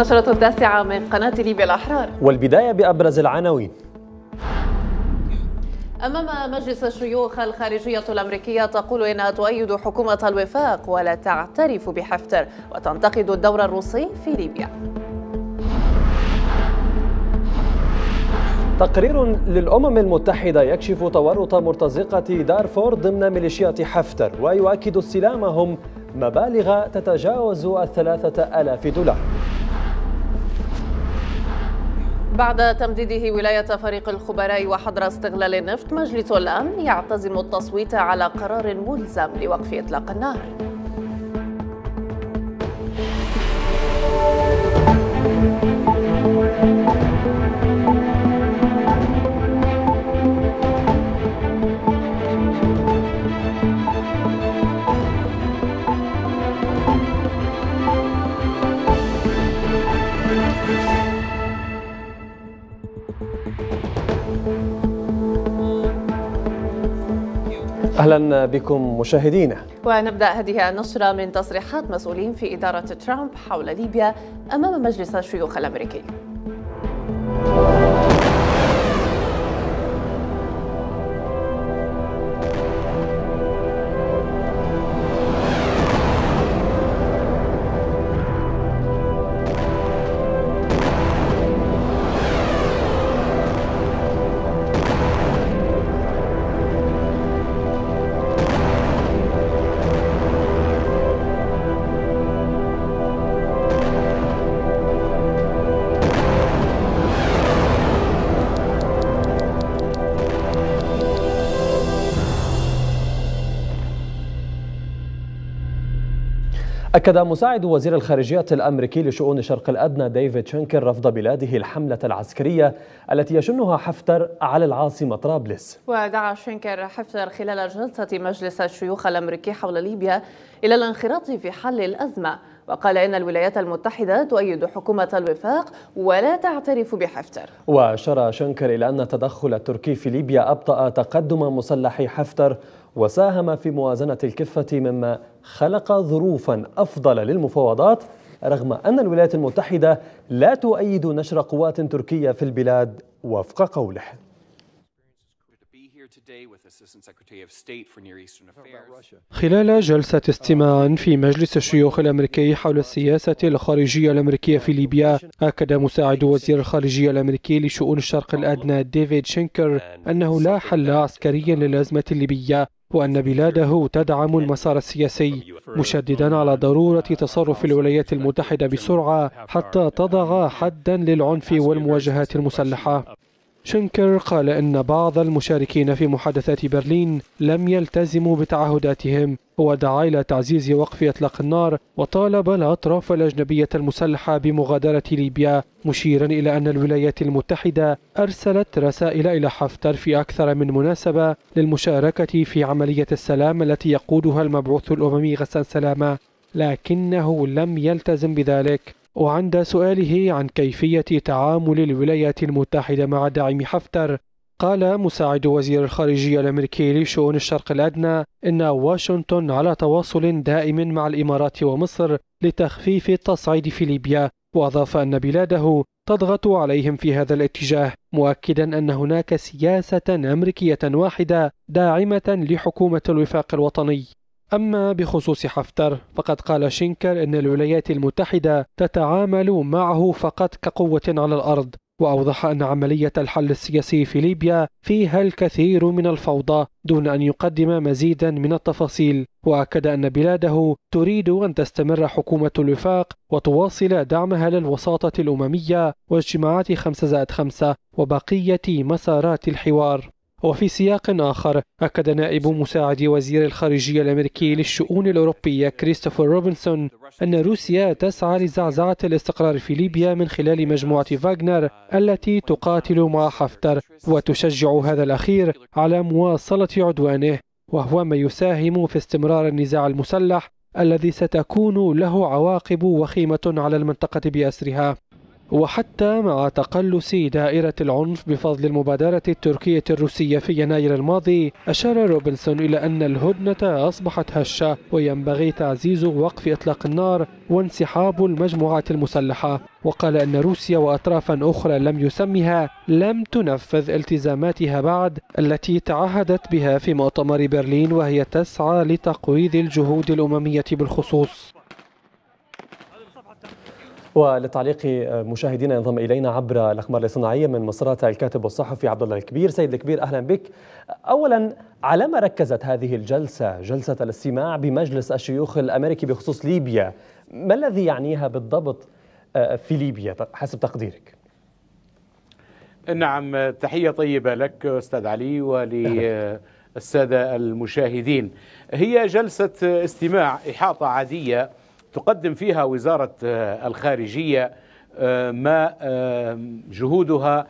نشرة التاسعة من قناة ليبيا الأحرار والبداية بأبرز العناوين أمام مجلس الشيوخ الخارجية الأمريكية تقول إنها تؤيد حكومة الوفاق ولا تعترف بحفتر وتنتقد الدور الروسي في ليبيا تقرير للأمم المتحدة يكشف تورط مرتزقة دارفور ضمن ميليشيات حفتر ويؤكد استلامهم مبالغ تتجاوز الثلاثة ألاف دولار بعد تمديده ولاية فريق الخبراء وحظر استغلال النفط مجلس الأمن يعتزم التصويت على قرار ملزم لوقف إطلاق النار أهلا بكم مشاهدينا ونبدأ هذه النشرة من تصريحات مسؤولين في إدارة ترامب حول ليبيا أمام مجلس الشيوخ الأمريكي أكد مساعد وزير الخارجية الأمريكي لشؤون الشرق الأدنى ديفيد شنكر رفض بلاده الحملة العسكرية التي يشنها حفتر على العاصمة طرابلس ودعا شنكر حفتر خلال جلسة مجلس الشيوخ الأمريكي حول ليبيا إلى الانخراط في حل الأزمة وقال إن الولايات المتحدة تؤيد حكومة الوفاق ولا تعترف بحفتر وأشار شنكر إلى أن التدخل التركي في ليبيا أبطأ تقدم مسلح حفتر وساهم في موازنة الكفة مما خلق ظروفا أفضل للمفاوضات رغم أن الولايات المتحدة لا تؤيد نشر قوات تركية في البلاد وفق قوله خلال جلسة استماع في مجلس الشيوخ الأمريكي حول السياسة الخارجية الأمريكية في ليبيا أكد مساعد وزير الخارجية الأمريكي لشؤون الشرق الأدنى ديفيد شينكر أنه لا حل عسكري للأزمة الليبية وأن بلاده تدعم المسار السياسي مشددا على ضرورة تصرف الولايات المتحدة بسرعة حتى تضع حدا للعنف والمواجهات المسلحة شنكر قال إن بعض المشاركين في محادثات برلين لم يلتزموا بتعهداتهم ودعا إلى تعزيز وقف إطلاق النار وطالب الأطراف الأجنبية المسلحة بمغادرة ليبيا مشيرا إلى أن الولايات المتحدة أرسلت رسائل إلى حفتر في أكثر من مناسبة للمشاركة في عملية السلام التي يقودها المبعوث الأممي غسان سلامة لكنه لم يلتزم بذلك وعند سؤاله عن كيفية تعامل الولايات المتحدة مع دعم حفتر قال مساعد وزير الخارجية الأمريكي لشؤون الشرق الأدنى إن واشنطن على تواصل دائم مع الإمارات ومصر لتخفيف التصعيد في ليبيا وأضاف أن بلاده تضغط عليهم في هذا الاتجاه مؤكدا أن هناك سياسة أمريكية واحدة داعمة لحكومة الوفاق الوطني أما بخصوص حفتر فقد قال شينكر أن الولايات المتحدة تتعامل معه فقط كقوة على الأرض وأوضح أن عملية الحل السياسي في ليبيا فيها الكثير من الفوضى دون أن يقدم مزيدا من التفاصيل وأكد أن بلاده تريد أن تستمر حكومة الوفاق وتواصل دعمها للوساطة الأممية واجتماعات خمسة زائد خمسة وبقية مسارات الحوار وفي سياق آخر أكد نائب مساعد وزير الخارجية الأمريكي للشؤون الأوروبية كريستوفر روبنسون أن روسيا تسعى لزعزعة الاستقرار في ليبيا من خلال مجموعة فاغنر التي تقاتل مع حفتر وتشجع هذا الأخير على مواصلة عدوانه وهو ما يساهم في استمرار النزاع المسلح الذي ستكون له عواقب وخيمة على المنطقة بأسرها وحتى مع تقلص دائرة العنف بفضل المبادرة التركية الروسية في يناير الماضي أشار روبنسون إلى أن الهدنة أصبحت هشة وينبغي تعزيز وقف إطلاق النار وانسحاب المجموعات المسلحة وقال أن روسيا وأطرافا أخرى لم يسمها لم تنفذ التزاماتها بعد التي تعهدت بها في مؤتمر برلين وهي تسعى لتقويض الجهود الأممية بالخصوص ولتعليق مشاهدينا ينضم الينا عبر الاخبار الصناعيه من مصرات الكاتب والصحفي عبد الله الكبير سيد الكبير اهلا بك اولا على ما ركزت هذه الجلسه جلسه الاستماع بمجلس الشيوخ الامريكي بخصوص ليبيا ما الذي يعنيها بالضبط آه، في ليبيا حسب تقديرك نعم تحيه طيبه لك استاذ علي ول الساده المشاهدين هي جلسه استماع احاطه عاديه تقدم فيها وزارة آه، الخارجية آه، ما آه، جهودها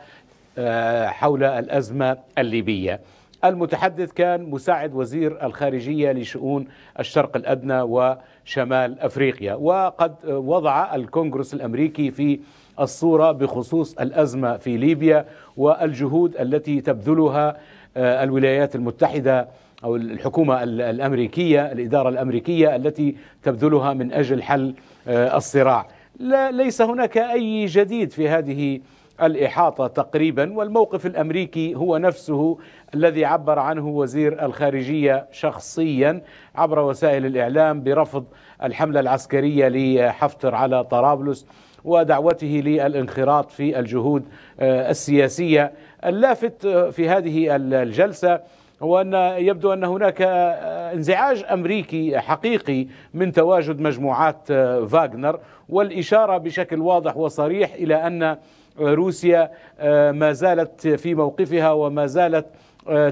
حول الأزمة الليبية المتحدث كان مساعد وزير الخارجية لشؤون الشرق الأدنى وشمال أفريقيا وقد وضع الكونغرس الأمريكي في الصورة بخصوص الأزمة في ليبيا والجهود التي تبذلها الولايات المتحدة أو الحكومة الأمريكية الإدارة الأمريكية التي تبذلها من أجل حل آه، الصراع لا ليس هناك أي جديد في هذه الإحاطة تقريبا والموقف الأمريكي هو نفسه الذي عبر عنه وزير الخارجية شخصيا عبر وسائل الإعلام برفض الحملة العسكرية لحفتر على طرابلس ودعوته للانخراط في الجهود آه، السياسية اللافت آه، في هذه الجلسة هو أن يبدو أن هناك آه، آه، انزعاج أمريكي حقيقي من تواجد مجموعات آه، فاغنر والإشارة بشكل واضح وصريح إلى أن روسيا ما زالت في موقفها وما زالت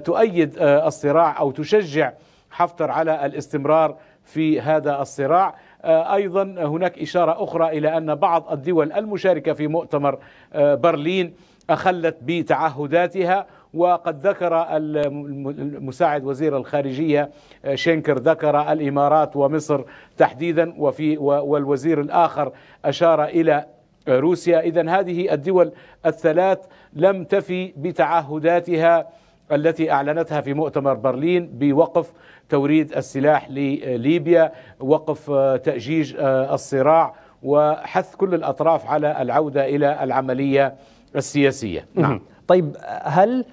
تؤيد الصراع أو تشجع حفتر على الاستمرار في هذا الصراع ايضا هناك اشاره اخرى الى ان بعض الدول المشاركه في مؤتمر برلين اخلت بتعهداتها وقد ذكر المساعد وزير الخارجية آه، شينكر ذكر الإمارات ومصر تحديدا وفي والوزير الآخر أشار إلى روسيا إذا هذه الدول الثلاث لم تفي بتعهداتها التي اعلنتها في مؤتمر برلين بوقف توريد السلاح لليبيا، وقف آه، تاجيج آه، الصراع وحث كل الاطراف على العوده الى العمليه السياسيه. نعم. طيب هل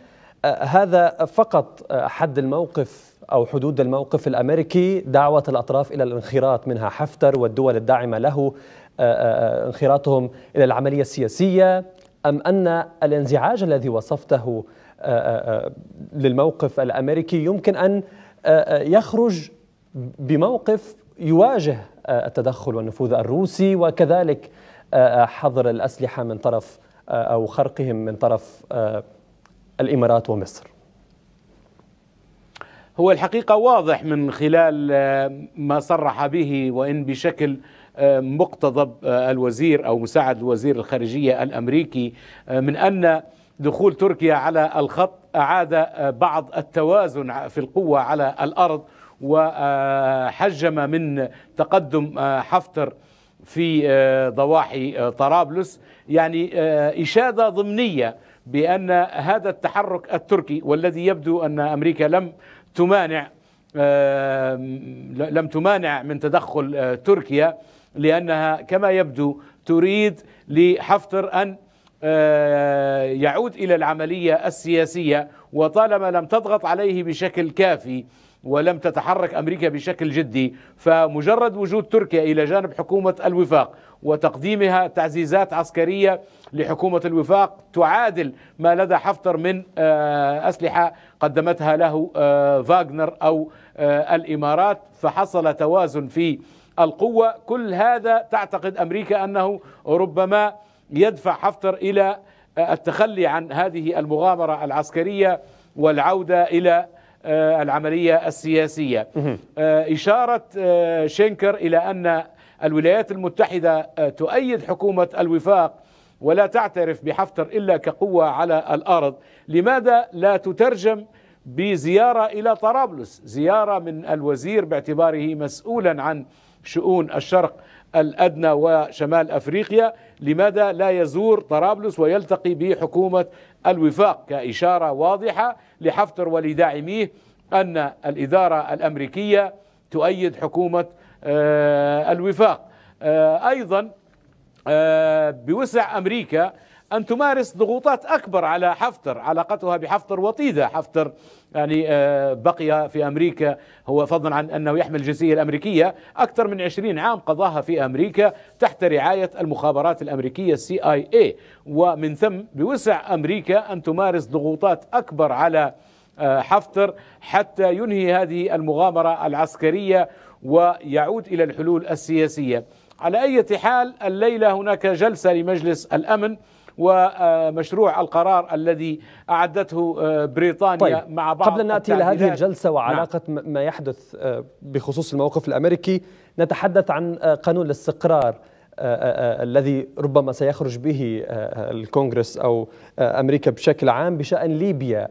هذا فقط حد الموقف أو حدود الموقف الأمريكي دعوة الأطراف إلى الانخراط منها حفتر والدول الداعمة له آه، آه، انخراطهم إلى العملية السياسية أم أن الانزعاج الذي وصفته آه، للموقف الأمريكي يمكن أن يخرج بموقف يواجه التدخل والنفوذ الروسي وكذلك حظر الأسلحة من طرف أو خرقهم من طرف الإمارات ومصر هو الحقيقة واضح من خلال آه، ما صرح به وإن بشكل آه، مقتضب آه، الوزير أو مساعد وزير الخارجية الأمريكي من أن دخول تركيا على الخط أعاد بعض التوازن في القوة على الأرض وحجم من تقدم حفتر في ضواحي طرابلس يعني إشادة ضمنية بأن هذا التحرك التركي والذي يبدو أن أمريكا لم تمانع آه، لم تمانع من تدخل آه، تركيا لأنها كما يبدو تريد لحفتر أن آه، يعود إلى العملية السياسية وطالما لم تضغط عليه بشكل كافي ولم تتحرك امريكا بشكل جدي فمجرد وجود تركيا الى جانب حكومه الوفاق وتقديمها تعزيزات عسكرية لحكومة الوفاق تعادل ما لدى حفتر من آه، أسلحة قدمتها له آه، فاغنر أو آه، الإمارات فحصل توازن في القوة كل هذا تعتقد أمريكا أنه ربما يدفع حفتر إلى التخلي عن هذه المغامرة العسكرية والعودة إلى العملية السياسية إشارة شينكر إلى أن الولايات المتحدة آه، تؤيد حكومة الوفاق ولا تعترف بحفتر إلا كقوة على الأرض لماذا لا تترجم بزيارة إلى طرابلس زيارة من الوزير باعتباره مسؤولا عن شؤون الشرق الأدنى وشمال أفريقيا لماذا لا يزور طرابلس ويلتقي بحكومة الوفاق كإشارة واضحة لحفتر ولداعميه أن الإدارة الأمريكية تؤيد حكومة آه، الوفاق آه، أيضا آه، بوسع أمريكا أن تمارس ضغوطات أكبر على حفتر علاقتها بحفتر وطيدة حفتر يعني بقي في أمريكا هو فضلا عن أنه يحمل الجنسية الأمريكية أكثر من 20 عام قضاها في أمريكا تحت رعاية المخابرات الأمريكية السي آي اي ومن ثم بوسع أمريكا أن تمارس ضغوطات أكبر على حفتر حتى ينهي هذه المغامرة العسكرية ويعود إلى الحلول السياسية على أي حال الليلة هناك جلسة لمجلس الأمن ومشروع القرار الذي أعدته آه، بريطانيا طيب. مع بعض قبل أن نأتي إلى هذه الجلسة وعلاقة نعم. ما يحدث آه، بخصوص الموقف الأمريكي نتحدث عن آه، قانون الاستقرار الذي ربما سيخرج به الكونغرس أو أمريكا بشكل عام بشأن ليبيا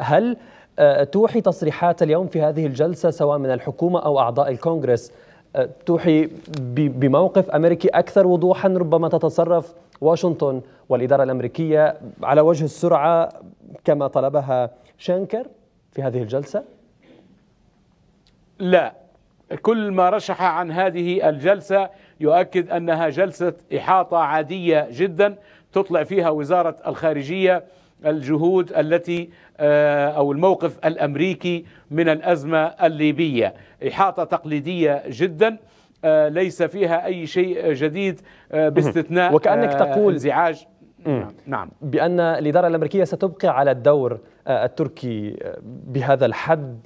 هل أه، توحي تصريحات اليوم في هذه الجلسة سواء من الحكومة أو أعضاء الكونغرس أه، توحي بموقف أمريكي أكثر وضوحا ربما تتصرف واشنطن والإدارة الأمريكية على وجه السرعة كما طلبها شانكر في هذه الجلسة؟ لا كل ما رشح عن هذه الجلسة يؤكد أنها جلسة إحاطة عادية جدا تطلع فيها وزارة الخارجية الجهود التي آه، أو الموقف الأمريكي من الأزمة الليبية إحاطة تقليدية جداً آه، ليس فيها أي شيء جديد آه، باستثناء وكأنك تقول انزعاج نعم،, نعم بأن الإدارة الأمريكية ستبقي على الدور التركي بهذا الحد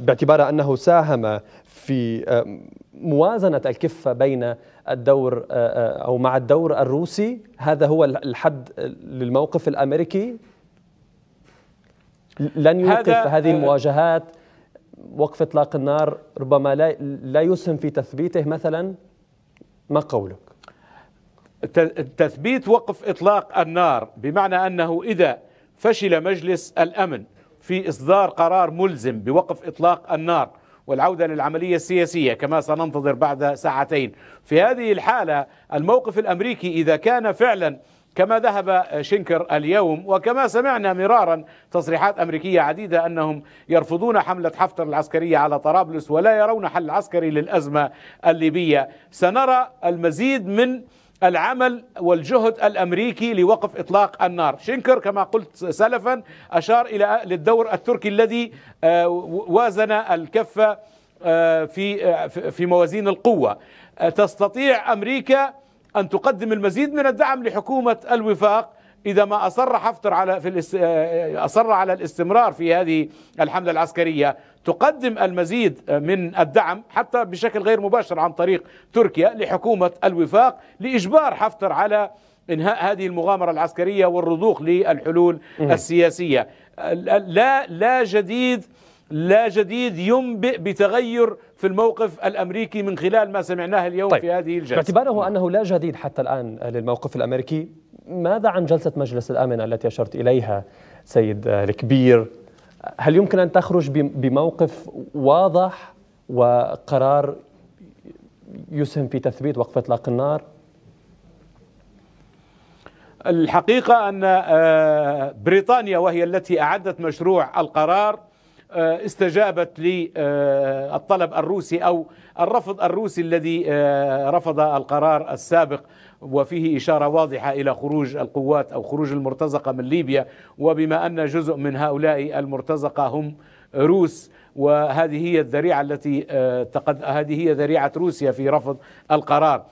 باعتبار أنه ساهم في موازنة الكفة بين الدور أو مع الدور الروسي هذا هو الحد للموقف الأمريكي لن يوقف هذه آه، المواجهات وقف اطلاق النار ربما لا لا يسهم في تثبيته مثلا ما قولك؟ تثبيت وقف اطلاق النار بمعنى انه اذا فشل مجلس الامن في اصدار قرار ملزم بوقف اطلاق النار والعودة للعملية السياسية كما سننتظر بعد ساعتين في هذه الحالة الموقف الأمريكي إذا كان فعلا كما ذهب شنكر اليوم وكما سمعنا مرارا تصريحات أمريكية عديدة أنهم يرفضون حملة حفتر العسكرية على طرابلس ولا يرون حل عسكري للأزمة الليبية سنرى المزيد من العمل والجهد الامريكي لوقف اطلاق النار، شنكر كما قلت سلفا اشار الى للدور التركي الذي آه، وازن الكفه آه، في آه، في موازين القوه. تستطيع امريكا أن تقدم المزيد من الدعم لحكومة الوفاق إذا ما أصر حفتر على في الاس... آه، أصر على الاستمرار في هذه الحملة العسكرية تقدم المزيد من الدعم حتى بشكل غير مباشر عن طريق تركيا لحكومة الوفاق لإجبار حفتر على انهاء هذه المغامره العسكريه والرضوخ للحلول السياسيه لا لا جديد لا جديد ينبئ بتغير في الموقف الامريكي من خلال ما سمعناه اليوم طيب. في هذه الجلسه باعتباره انه لا جديد حتى الان للموقف الامريكي ماذا عن جلسه مجلس الامن التي اشرت اليها سيد الكبير هل يمكن ان تخرج بموقف واضح وقرار يسهم في تثبيت وقف اطلاق النار الحقيقه ان آه، بريطانيا وهي التي اعدت مشروع القرار آه، استجابت للطلب الروسي أو الرفض الروسي الذي آه، رفض القرار السابق وفيه إشارة واضحة إلى خروج القوات أو خروج المرتزقة من ليبيا وبما أن جزء من هؤلاء المرتزقة هم روس وهذه هي الذريعة التي آه، تقد هذه هي ذريعة روسيا في رفض القرار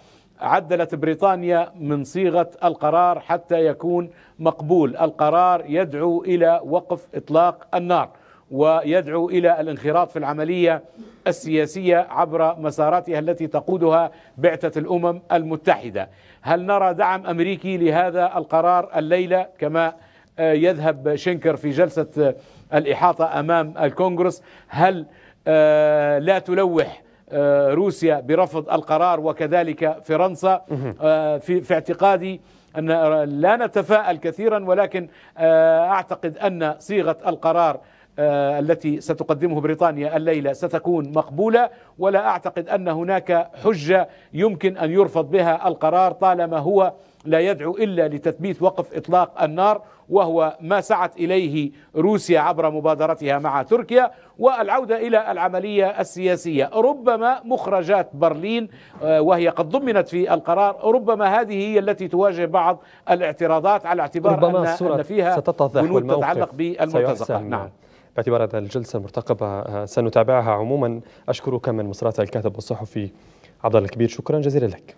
عدلت بريطانيا من صيغه القرار حتى يكون مقبول، القرار يدعو الى وقف اطلاق النار. ويدعو الى الانخراط في العمليه السياسيه عبر مساراتها التي تقودها بعثه الامم المتحده. هل نرى دعم امريكي لهذا القرار الليله كما آه، يذهب شنكر في جلسه آه، الاحاطه امام الكونغرس؟ هل آه، لا تلوح روسيا برفض القرار وكذلك فرنسا في, في اعتقادي أن لا نتفائل كثيرا ولكن أعتقد أن صيغة القرار آه، التي ستقدمه بريطانيا الليله ستكون مقبوله ولا اعتقد ان هناك حجه يمكن ان يرفض بها القرار طالما هو لا يدعو الا لتثبيت وقف اطلاق النار وهو ما سعت اليه روسيا عبر مبادرتها مع تركيا والعوده الى العمليه السياسيه، ربما مخرجات برلين آه، وهي قد ضمنت في القرار ربما هذه هي التي تواجه بعض الاعتراضات على اعتبار ربما ان, أن فيها ستتضح والموقف تتعلق بالمتزقه نعم. باعتبار هذا الجلسة المرتقبة آه، سنتابعها عموما أشكرك من مصرات الكاتب والصحفي عبد الله الكبير شكرا جزيلا لك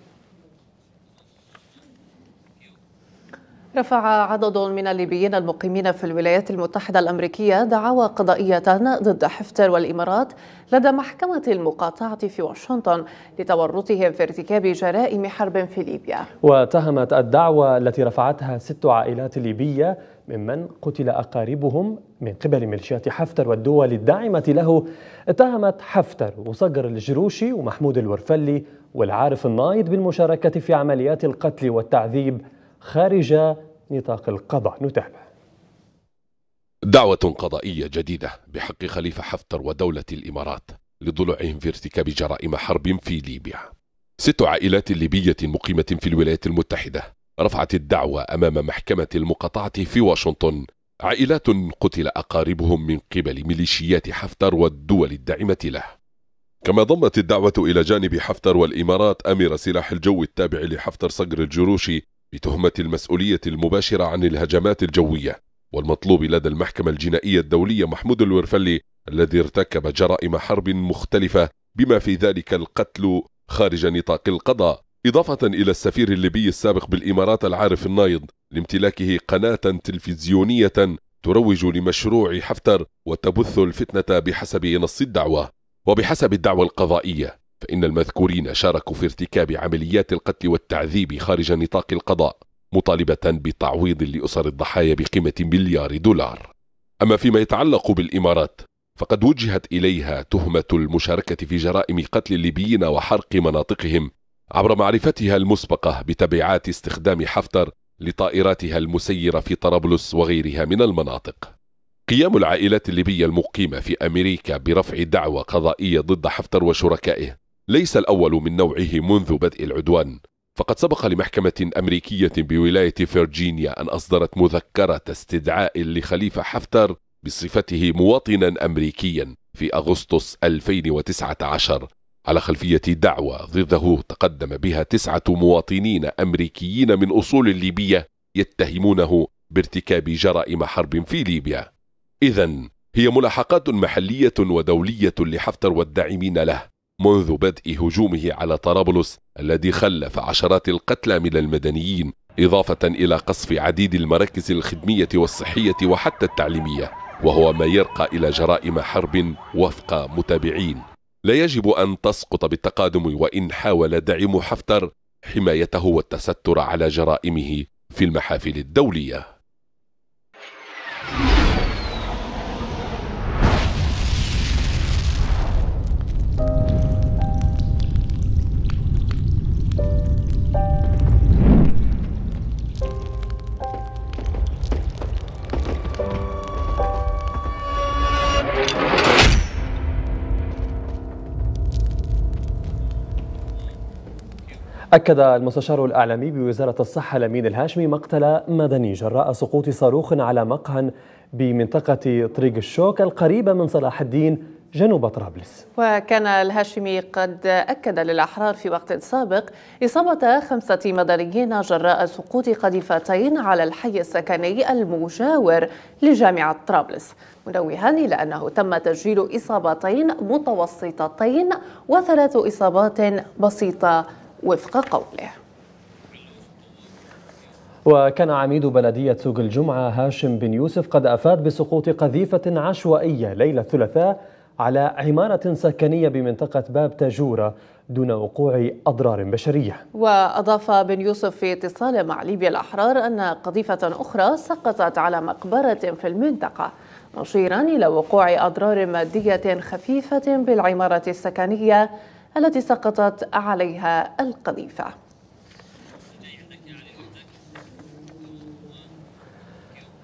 رفع عدد من الليبيين المقيمين في الولايات المتحدة الأمريكية دعاوى قضائية ضد حفتر والإمارات لدى محكمة المقاطعة في واشنطن لتورطهم في ارتكاب جرائم حرب في ليبيا واتهمت الدعوى التي رفعتها ست عائلات ليبية ممن قتل أقاربهم من قبل ميليشيات حفتر والدول الداعمة له اتهمت حفتر وصقر الجروشي ومحمود الورفلي والعارف النايض بالمشاركة في عمليات القتل والتعذيب خارج نطاق القضاء نتابع دعوة قضائية جديدة بحق خليفة حفتر ودولة الإمارات لضلوعهم في ارتكاب جرائم حرب في ليبيا ست عائلات ليبية مقيمة في الولايات المتحدة رفعت الدعوى أمام محكمة المقاطعة في واشنطن عائلات قتل أقاربهم من قبل ميليشيات حفتر والدول الداعمة له كما ضمت الدعوة إلى جانب حفتر والإمارات أمير سلاح الجو التابع لحفتر صقر الجروشي بتهمة المسؤولية المباشرة عن الهجمات الجوية والمطلوب لدى المحكمة الجنائية الدولية محمود الورفلي الذي ارتكب جرائم حرب مختلفة بما في ذلك القتل خارج نطاق القضاء إضافة إلى السفير الليبي السابق بالإمارات العارف النايض لامتلاكه قناة تلفزيونية تروج لمشروع حفتر وتبث الفتنة بحسب نص الدعوة وبحسب الدعوة القضائية فإن المذكورين شاركوا في ارتكاب عمليات القتل والتعذيب خارج نطاق القضاء مطالبة بتعويض لأسر الضحايا بقيمة مليار دولار أما فيما يتعلق بالإمارات فقد وجهت إليها تهمة المشاركة في جرائم قتل الليبيين وحرق مناطقهم عبر معرفتها المسبقة بتبعات استخدام حفتر لطائراتها المسيرة في طرابلس وغيرها من المناطق قيام العائلات الليبية المقيمة في أمريكا برفع دعوى قضائية ضد حفتر وشركائه ليس الأول من نوعه منذ بدء العدوان فقد سبق لمحكمة أمريكية بولاية فرجينيا أن أصدرت مذكرة استدعاء لخليفة حفتر بصفته مواطنا أمريكيا في أغسطس 2019 على خلفية دعوى ضده تقدم بها تسعة مواطنين أمريكيين من أصول ليبية يتهمونه بارتكاب جرائم حرب في ليبيا إذا هي ملاحقات محلية ودولية لحفتر والداعمين له منذ بدء هجومه على طرابلس الذي خلف عشرات القتلى من المدنيين إضافة إلى قصف عديد المراكز الخدمية والصحية وحتى التعليمية وهو ما يرقى إلى جرائم حرب وفق متابعين لا يجب أن تسقط بالتقادم وإن حاول دعيم حفتر حمايته والتستر على جرائمه في المحافل الدوليه أكد المستشار الأعلامي بوزارة الصحة لمين الهاشمي مقتل مدني جراء سقوط صاروخ على مقهى بمنطقة طريق الشوك القريبة من صلاح الدين جنوب طرابلس وكان الهاشمي قد أكد للأحرار في وقت سابق إصابة خمسة مدنيين جراء سقوط قذيفتين على الحي السكني المجاور لجامعة طرابلس منوها إلى أنه تم تسجيل إصابتين متوسطتين وثلاث إصابات بسيطة وفق قوله وكان عميد بلدية سوق الجمعة هاشم بن يوسف قد أفاد بسقوط قذيفة عشوائية ليلة الثلاثاء على عمارة سكنية بمنطقة باب تاجورة دون وقوع أضرار بشرية وأضاف بن يوسف في اتصال مع ليبيا الأحرار أن قذيفة أخرى سقطت على مقبرة في المنطقة مشيرا إلى وقوع أضرار مادية خفيفة بالعمارة السكنية التي سقطت عليها القذيفه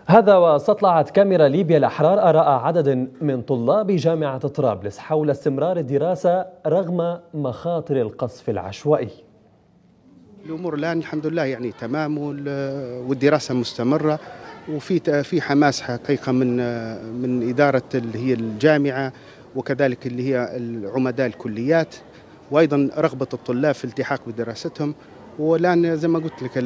هذا واستطلعت كاميرا ليبيا الأحرار آراء عدد من طلاب جامعة طرابلس حول استمرار الدراسة رغم مخاطر القصف العشوائي الأمور الآن الحمد لله يعني تمام والدراسة مستمرة وفي في حماس حقيقة من من إدارة اللي هي الجامعة وكذلك اللي هي عمداء الكليات وايضا رغبه الطلاب في الالتحاق بدراستهم والان زي ما قلت لك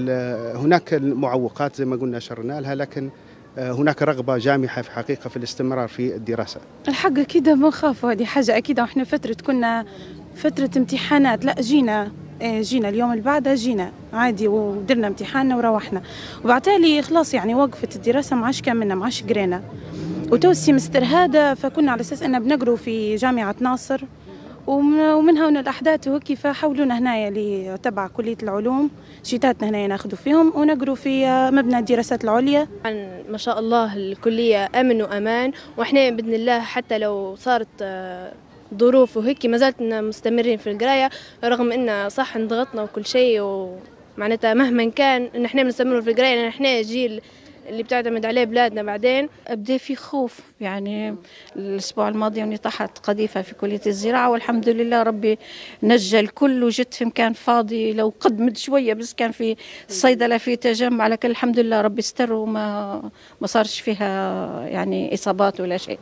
هناك المعوقات زي ما قلنا اشرنا لها لكن آه، هناك رغبه جامحه في حقيقه في الاستمرار في الدراسه. الحق اكيد ما نخاف هذه حاجه اكيد احنا فتره كنا فتره امتحانات لا جينا إيه، جينا اليوم اللي بعده جينا عادي ودرنا امتحاننا وروحنا وبعتالي خلاص يعني وقفت الدراسه ما عادش كملنا ما عادش قرينا وتو السيمستر هذا فكنا على اساس ان بنقروا في جامعه ناصر ومن هون الأحداث وكيف حولونا هنايا اللي تبع كلية العلوم شتاتنا هنايا ناخذوا فيهم ونقروا في مبنى الدراسات العليا ما شاء الله الكلية أمن وأمان وإحنا بإذن الله حتى لو صارت آه، ظروف وهيك ما زالت مستمرين في القراية رغم إن صح انضغطنا وكل شيء ومعناتها مهما كان إن إحنا بنستمر في القراية لأن إحنا جيل اللي بتعتمد عليه بلادنا بعدين بدا في خوف يعني الاسبوع الماضي اني يعني طاحت قذيفه في كليه الزراعه والحمد لله ربي نجى الكل وجدت في مكان فاضي لو قدمت شويه بس كان في الصيدله في تجمع لكن الحمد لله ربي استر وما ما صارش فيها يعني اصابات ولا شيء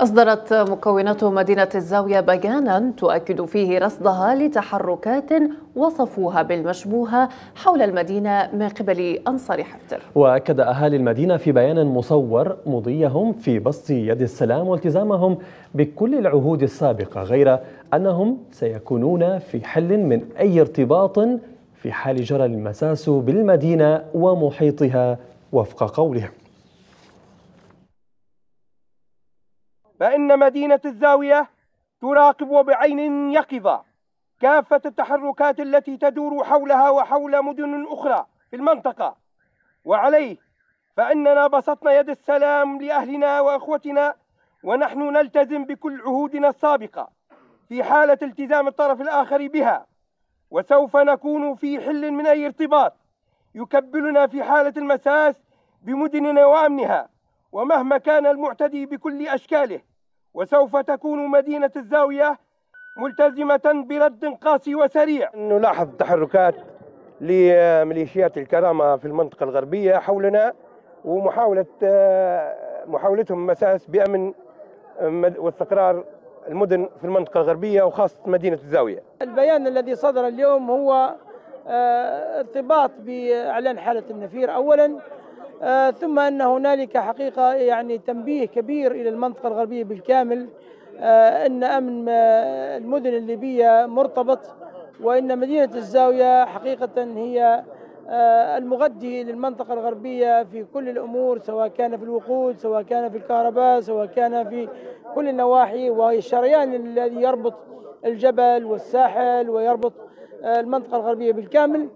أصدرت مكونات مدينة الزاوية بيانا تؤكد فيه رصدها لتحركات وصفوها بالمشبوهة حول المدينة من قبل أنصار حفتر وأكد أهالي المدينة في بيان مصور مضيهم في بسط يد السلام والتزامهم بكل العهود السابقة غير أنهم سيكونون في حل من أي ارتباط في حال جرى المساس بالمدينة ومحيطها وفق قولهم فإن مدينة الزاوية تراقب بعين يقظة كافة التحركات التي تدور حولها وحول مدن أخرى في المنطقة وعليه فإننا بسطنا يد السلام لأهلنا وأخوتنا ونحن نلتزم بكل عهودنا السابقة في حالة التزام الطرف الآخر بها وسوف نكون في حل من أي ارتباط يكبلنا في حالة المساس بمدننا وأمنها ومهما كان المعتدي بكل أشكاله وسوف تكون مدينة الزاوية ملتزمة برد قاسي وسريع نلاحظ تحركات لميليشيات الكرامة في المنطقة الغربية حولنا ومحاولة محاولتهم مساس بأمن واستقرار المدن في المنطقة الغربية وخاصة مدينة الزاوية البيان الذي صدر اليوم هو آه، ارتباط بإعلان حالة النفير أولا آه، ثم أن هنالك حقيقة يعني تنبيه كبير إلى المنطقة الغربية بالكامل آه، أن أمن آه، المدن الليبية مرتبط وأن مدينة الزاوية حقيقة هي المغذي للمنطقة الغربية في كل الأمور سواء كان في الوقود سواء كان في الكهرباء سواء كان في كل النواحي والشريان الذي يربط الجبل والساحل ويربط المنطقة الغربية بالكامل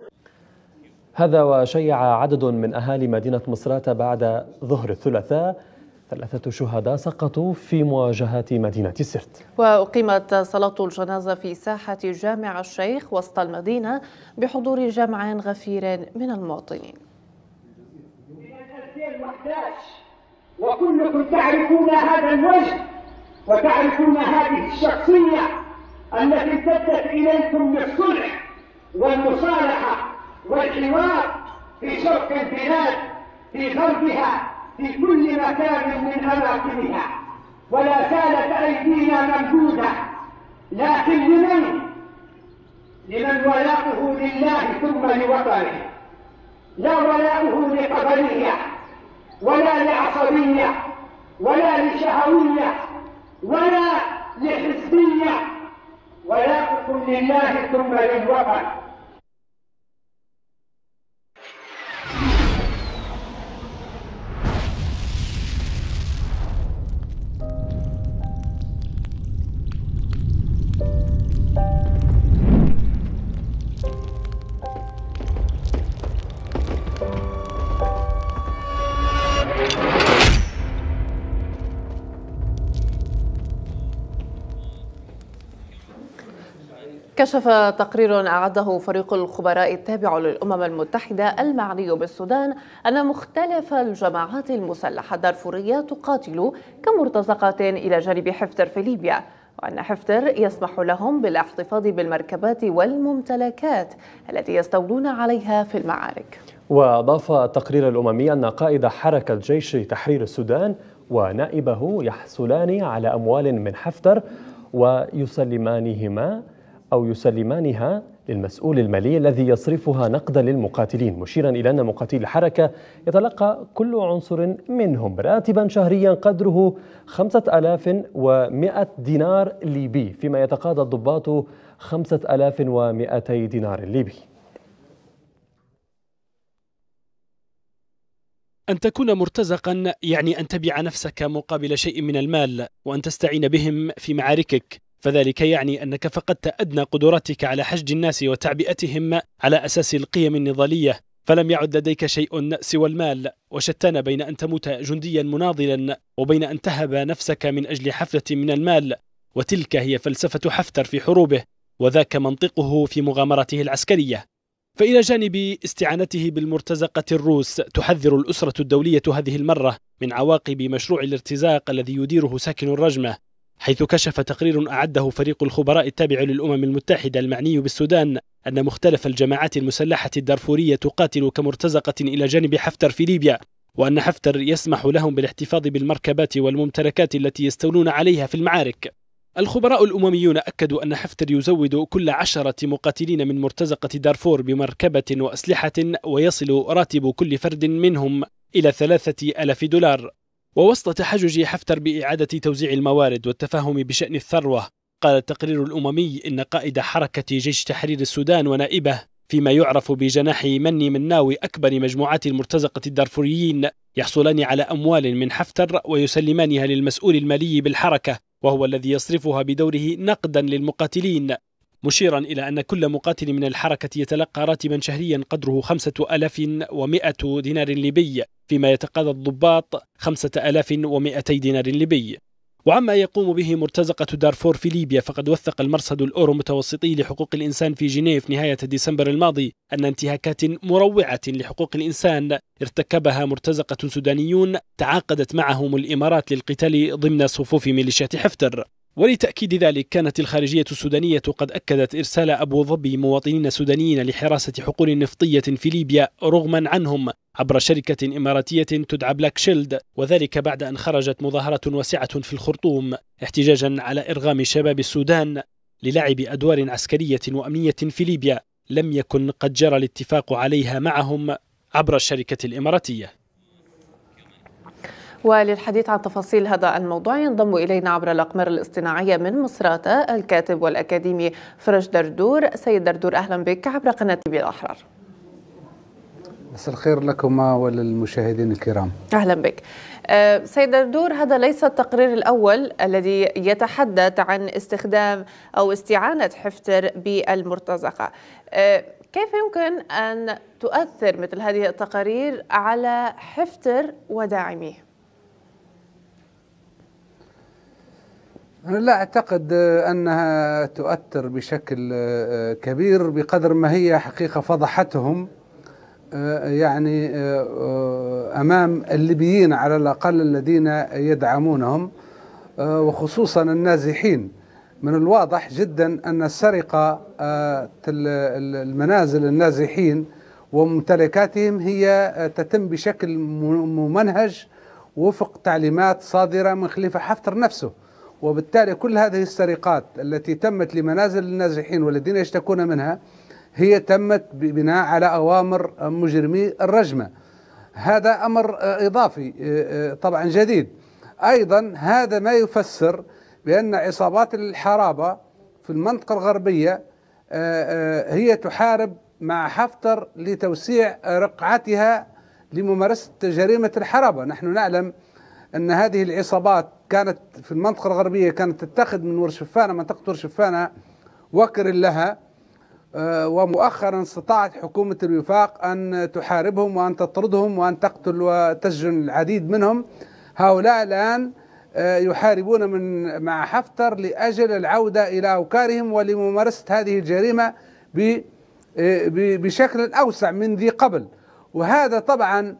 هذا وشيع عدد من أهالي مدينة مصراتة بعد ظهر الثلاثاء ثلاثة شهداء سقطوا في مواجهات مدينة السرت وأقيمت صلاة الجنازة في ساحة جامع الشيخ وسط المدينة بحضور جمع غفير من المواطنين وكلكم تعرفون هذا الوجه وتعرفون هذه الشخصية التي ادت إليكم بالصلح والمصالحة والحوار في شرق البلاد في غربها في كل مكان من أماكنها ولا زالت أيدينا ممدودة لكن لمن؟ لمن ولاؤه لله ثم لوطنه لا ولاؤه لقبلية ولا لعصبية ولا لشهوية ولا لحزبية ولاؤكم لله ثم للوطن كشف تقرير أعده فريق الخبراء التابع للأمم المتحدة المعني بالسودان أن مختلف الجماعات المسلحة الدارفورية تقاتل كمرتزقات إلى جانب حفتر في ليبيا وأن حفتر يسمح لهم بالاحتفاظ بالمركبات والممتلكات التي يستولون عليها في المعارك وأضاف التقرير الأممي أن قائد حركة جيش تحرير السودان ونائبه يحصلان على أموال من حفتر ويسلمانهما أو يسلمانها للمسؤول المالي الذي يصرفها نقدا للمقاتلين مشيرا إلى أن مقاتلي الحركة يتلقى كل عنصر منهم راتبا شهريا قدره 5100 دينار ليبي فيما يتقاضى الضباط 5200 دينار ليبي أن تكون مرتزقا يعني أن تبيع نفسك مقابل شيء من المال وأن تستعين بهم في معاركك فذلك يعني أنك فقدت أدنى قدراتك على حشد الناس وتعبئتهم على أساس القيم النضالية فلم يعد لديك شيء سوى المال وشتان بين أن تموت جنديا مناضلا وبين أن تهب نفسك من أجل حفلة من المال وتلك هي فلسفة حفتر في حروبه وذاك منطقه في مغامراته العسكرية فإلى جانب استعانته بالمرتزقة الروس تحذر الأسرة الدولية هذه المرة من عواقب مشروع الارتزاق الذي يديره ساكن الرجمة حيث كشف تقرير أعده فريق الخبراء التابع للأمم المتحدة المعني بالسودان أن مختلف الجماعات المسلحة الدارفورية تقاتل كمرتزقة إلى جانب حفتر في ليبيا وأن حفتر يسمح لهم بالاحتفاظ بالمركبات والممتلكات التي يستولون عليها في المعارك الخبراء الأمميون أكدوا أن حفتر يزود كل عشرة مقاتلين من مرتزقة دارفور بمركبة وأسلحة ويصل راتب كل فرد منهم إلى ثلاثة ألاف دولار ووسط تحجج حفتر بإعادة توزيع الموارد والتفاهم بشأن الثروة قال التقرير الأممي إن قائد حركة جيش تحرير السودان ونائبه فيما يعرف بجناح مني من ناوي أكبر مجموعات المرتزقة الدارفوريين يحصلان على أموال من حفتر ويسلمانها للمسؤول المالي بالحركة وهو الذي يصرفها بدوره نقدا للمقاتلين مشيرا إلى أن كل مقاتل من الحركة يتلقى راتبا شهريا قدره 5100 دينار ليبي فيما يتقاضى الضباط 5200 دينار ليبي وعما يقوم به مرتزقة دارفور في ليبيا فقد وثق المرصد الأورو متوسطي لحقوق الإنسان في جنيف نهاية ديسمبر الماضي أن انتهاكات مروعة لحقوق الإنسان ارتكبها مرتزقة سودانيون تعاقدت معهم الإمارات للقتال ضمن صفوف ميليشيات حفتر ولتأكيد ذلك كانت الخارجية السودانية قد أكدت إرسال أبو ظبي مواطنين سودانيين لحراسة حقول نفطية في ليبيا رغما عنهم عبر شركة إماراتية تدعى بلاك شيلد وذلك بعد أن خرجت مظاهرة واسعة في الخرطوم احتجاجا على إرغام شباب السودان للعب أدوار عسكرية وأمنية في ليبيا لم يكن قد جرى الاتفاق عليها معهم عبر الشركة الإماراتية وللحديث عن تفاصيل هذا الموضوع ينضم إلينا عبر الأقمار الاصطناعية من مصراتة الكاتب والأكاديمي فرج دردور سيد دردور أهلا بك عبر قناة الأحرار مساء الخير لكما وللمشاهدين الكرام اهلا بك آه، سيد دردور هذا ليس التقرير الاول الذي يتحدث عن استخدام او استعانه حفتر بالمرتزقه آه، كيف يمكن ان تؤثر مثل هذه التقارير على حفتر وداعميه أنا لا أعتقد أنها تؤثر بشكل آه، كبير بقدر ما هي حقيقة فضحتهم آه، يعني آه، أمام الليبيين على الأقل الذين يدعمونهم وخصوصا النازحين من الواضح جدا أن السرقة المنازل النازحين وممتلكاتهم هي تتم بشكل ممنهج وفق تعليمات صادرة من خليفة حفتر نفسه وبالتالي كل هذه السرقات التي تمت لمنازل النازحين والذين يشتكون منها هي تمت بناء على اوامر مجرمي الرجمه هذا امر اضافي طبعا جديد ايضا هذا ما يفسر بان عصابات الحرابه في المنطقه الغربيه هي تحارب مع حفتر لتوسيع رقعتها لممارسه جريمه الحرابه نحن نعلم ان هذه العصابات كانت في المنطقة الغربية كانت تتخذ من ورشفانة منطقة ورشفانة وكر لها آه، ومؤخرا استطاعت حكومة الوفاق أن تحاربهم وأن تطردهم وأن تقتل وتسجن العديد منهم هؤلاء الآن آه، يحاربون من مع حفتر لأجل العودة إلى أوكارهم ولممارسة هذه الجريمة آه، بشكل أوسع من ذي قبل وهذا طبعا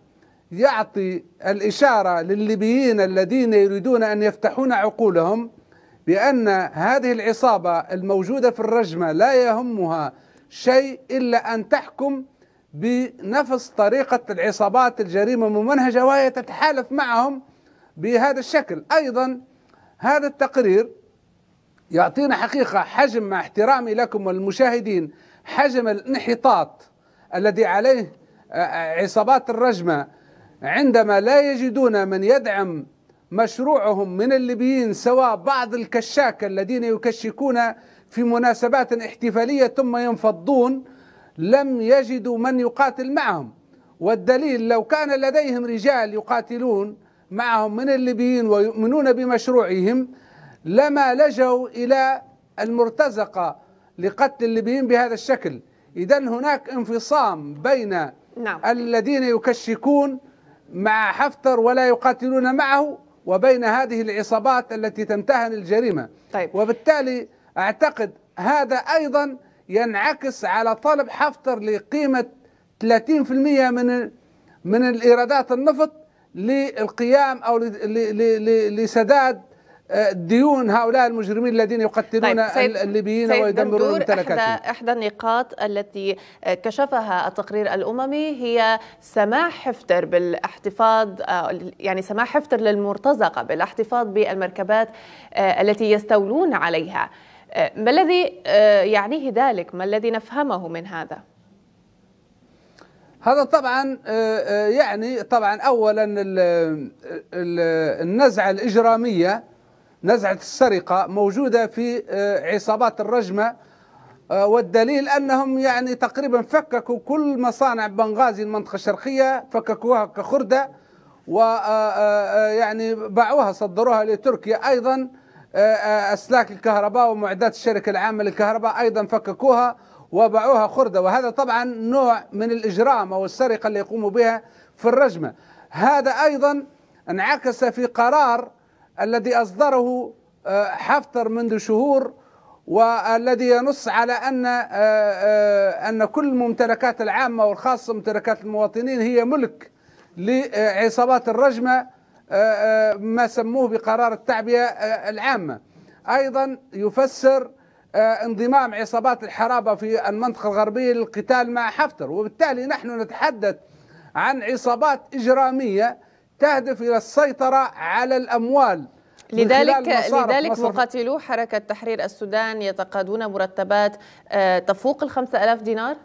يعطي الإشارة للليبيين الذين يريدون أن يفتحون عقولهم بأن هذه العصابة الموجودة في الرجمة لا يهمها شيء إلا أن تحكم بنفس طريقة العصابات الجريمة الممنهجة وهي تتحالف معهم بهذا الشكل أيضا هذا التقرير يعطينا حقيقة حجم مع احترامي لكم والمشاهدين حجم الانحطاط الذي عليه عصابات الرجمة عندما لا يجدون من يدعم مشروعهم من الليبيين سواء بعض الكشاك الذين يكشكون في مناسبات احتفاليه ثم ينفضون لم يجدوا من يقاتل معهم والدليل لو كان لديهم رجال يقاتلون معهم من الليبيين ويؤمنون بمشروعهم لما لجوا الى المرتزقه لقتل الليبيين بهذا الشكل اذا هناك انفصام بين نعم. الذين يكشكون مع حفتر ولا يقاتلون معه وبين هذه العصابات التي تمتهن الجريمه طيب. وبالتالي اعتقد هذا ايضا ينعكس على طلب حفتر لقيمه 30% من من الايرادات النفط للقيام او لسداد ديون هؤلاء المجرمين الذين يقتلون طيب الليبيين ويدمرون ممتلكاتهم إحدى, إحدى النقاط التي كشفها التقرير الأممي هي سماح حفتر بالاحتفاظ آه، يعني سماح حفتر للمرتزقة بالاحتفاظ بالمركبات آه، التي يستولون عليها آه، ما الذي يعنيه ذلك ما الذي نفهمه من هذا هذا طبعا يعني طبعا اولا النزعه الاجراميه نزعة السرقة موجودة في آه، عصابات الرجمة آه، والدليل أنهم يعني تقريبا فككوا كل مصانع بنغازي المنطقة الشرقية فككوها كخردة ويعني آه، باعوها صدروها لتركيا أيضا أسلاك الكهرباء ومعدات الشركة العامة للكهرباء أيضا فككوها وباعوها خردة وهذا طبعا نوع من الإجرام أو السرقة اللي يقوموا بها في الرجمة هذا أيضا انعكس في قرار الذي أصدره آه، حفتر منذ شهور والذي ينص على أن آه، آه، أن كل الممتلكات العامة والخاصة ممتلكات المواطنين هي ملك لعصابات الرجمة ما سموه بقرار التعبئة العامة أيضا يفسر انضمام عصابات الحرابة في المنطقة الغربية للقتال مع حفتر وبالتالي نحن نتحدث عن عصابات إجرامية تهدف إلى السيطرة على الأموال لذلك لذلك مقاتلو حركة تحرير السودان يتقاضون مرتبات آه، تفوق ال 5000 دينار؟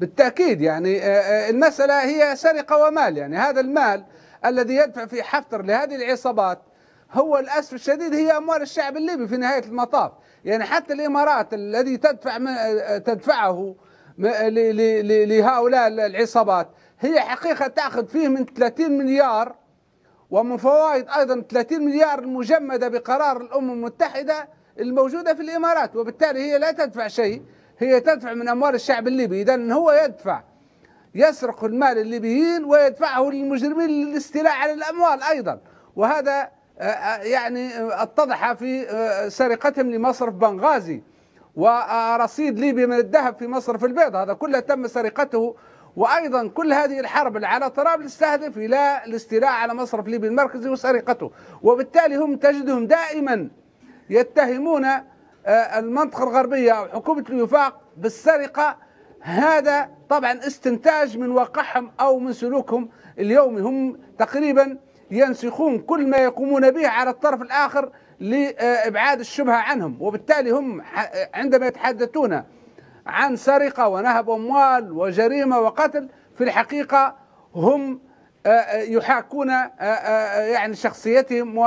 بالتأكيد يعني آه، آه، المسألة هي سرقة ومال يعني هذا المال الذي يدفع في حفتر لهذه العصابات هو الأسف الشديد هي أموال الشعب الليبي في نهاية المطاف يعني حتى الإمارات الذي تدفع تدفعه لهؤلاء العصابات هي حقيقة تأخذ فيه من 30 مليار ومن فوائد أيضا 30 مليار المجمدة بقرار الأمم المتحدة الموجودة في الإمارات وبالتالي هي لا تدفع شيء هي تدفع من أموال الشعب الليبي إذا هو يدفع يسرق المال الليبيين ويدفعه للمجرمين للاستيلاء على الأموال أيضا وهذا آه، آه، يعني آه، اتضح في سرقتهم لمصرف بنغازي ورصيد ليبي من الذهب في مصرف البيض هذا كله تم سرقته وايضا كل هذه الحرب اللي على طرابلس تهدف الى الاستيلاء على مصرف ليبيا المركزي وسرقته وبالتالي هم تجدهم دائما يتهمون آه، المنطقه الغربيه او حكومه الوفاق بالسرقه هذا طبعا استنتاج من واقعهم او من سلوكهم اليومي هم تقريبا ينسخون كل ما يقومون به على الطرف الاخر لابعاد الشبهه عنهم وبالتالي هم عندما يتحدثون عن سرقة ونهب أموال وجريمة وقتل في الحقيقة هم آه، آه، يحاكون آه، يعني شخصيتهم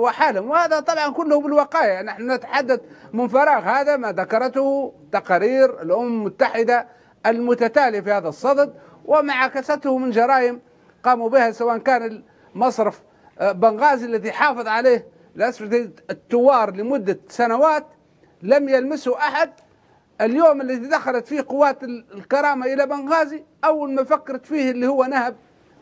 وحالهم وهذا طبعا كله بالوقاية نحن نتحدث من فراغ هذا ما ذكرته تقارير الأمم المتحدة المتتالية في هذا الصدد ومعاكسته من جرائم قاموا بها سواء كان المصرف بنغازي الذي حافظ عليه الأسفل التوار لمدة سنوات لم يلمسه أحد اليوم الذي دخلت فيه قوات الكرامه الى بنغازي اول ما فكرت فيه اللي هو نهب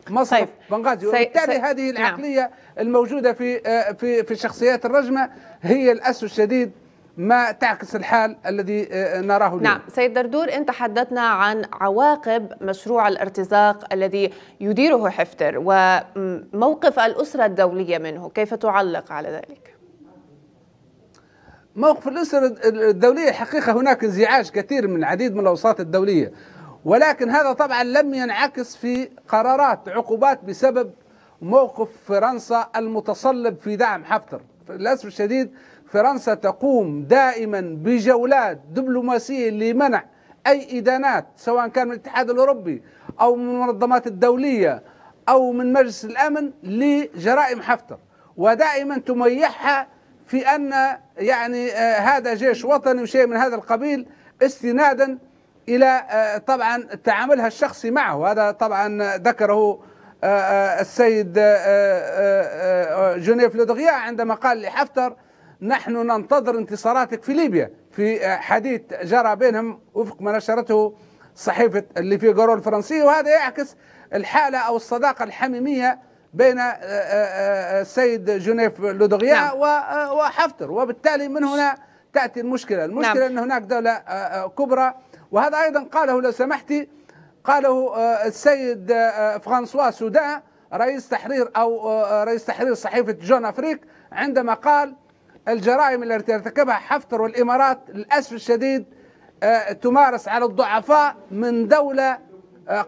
مصر طيب. بنغازي وبالتالي هذه نعم. العقليه نعم. الموجوده في آه، في في الشخصيات الرجمه هي للاسف الشديد ما تعكس الحال الذي آه، نراه اليوم نعم سيد دردور انت حدثنا عن عواقب مشروع الارتزاق الذي يديره حفتر وموقف الاسره الدوليه منه كيف تعلق على ذلك موقف الأسر الدولية حقيقة هناك انزعاج كثير من العديد من الأوساط الدولية ولكن هذا طبعا لم ينعكس في قرارات عقوبات بسبب موقف فرنسا المتصلب في دعم حفتر للأسف الشديد فرنسا تقوم دائما بجولات دبلوماسية لمنع أي إدانات سواء كان من الاتحاد الأوروبي أو من المنظمات الدولية أو من مجلس الأمن لجرائم حفتر ودائما تميحها في أن يعني آه، هذا جيش وطني وشيء من هذا القبيل استنادا إلى آه، طبعا تعاملها الشخصي معه وهذا طبعا ذكره آه، السيد جونيف لودغيا عندما قال لحفتر نحن ننتظر انتصاراتك في ليبيا في حديث جرى بينهم وفق ما نشرته صحيفة اللي في الفرنسية وهذا يعكس الحالة أو الصداقة الحميمية بين آه، آه، آه، السيد جنيف لودغيا نعم. وحفتر وبالتالي من هنا نعم. تأتي المشكلة المشكلة نعم. أن هناك دولة كبرى وهذا أيضا قاله لو سمحتي قاله السيد فرانسوا سودا رئيس تحرير أو رئيس تحرير صحيفة جون أفريك عندما قال الجرائم التي ارتكبها حفتر والإمارات للأسف الشديد تمارس على الضعفاء من دولة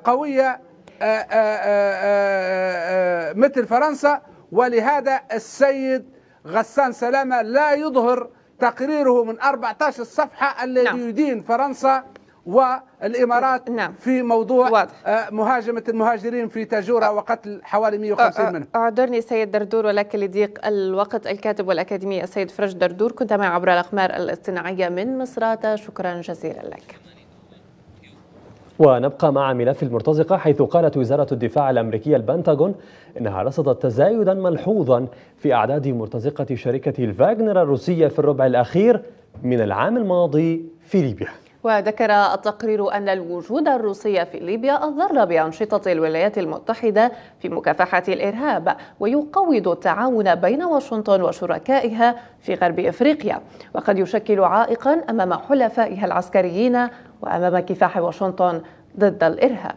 قوية آه، آه، آه، مثل فرنسا ولهذا السيد غسان سلامة لا يظهر تقريره من 14 صفحة الذي نعم. يدين فرنسا والإمارات نعم. في موضوع واضح. مهاجمة المهاجرين في تاجورة وقتل حوالي 150 منهم أعذرني سيد دردور ولكن لضيق الوقت الكاتب والأكاديمي السيد فرج دردور كنت معي عبر الأقمار الاصطناعية من مصراتة شكرا جزيلا لك ونبقى مع ملف المرتزقة حيث قالت وزارة الدفاع الأمريكية البنتاغون إنها رصدت تزايدا ملحوظا في أعداد مرتزقة شركة الفاغنر الروسية في الربع الأخير من العام الماضي في ليبيا وذكر التقرير أن الوجود الروسي في ليبيا أضر بأنشطة الولايات المتحدة في مكافحة الإرهاب ويقوض التعاون بين واشنطن وشركائها في غرب إفريقيا وقد يشكل عائقا أمام حلفائها العسكريين وأمام كفاح واشنطن ضد الإرهاب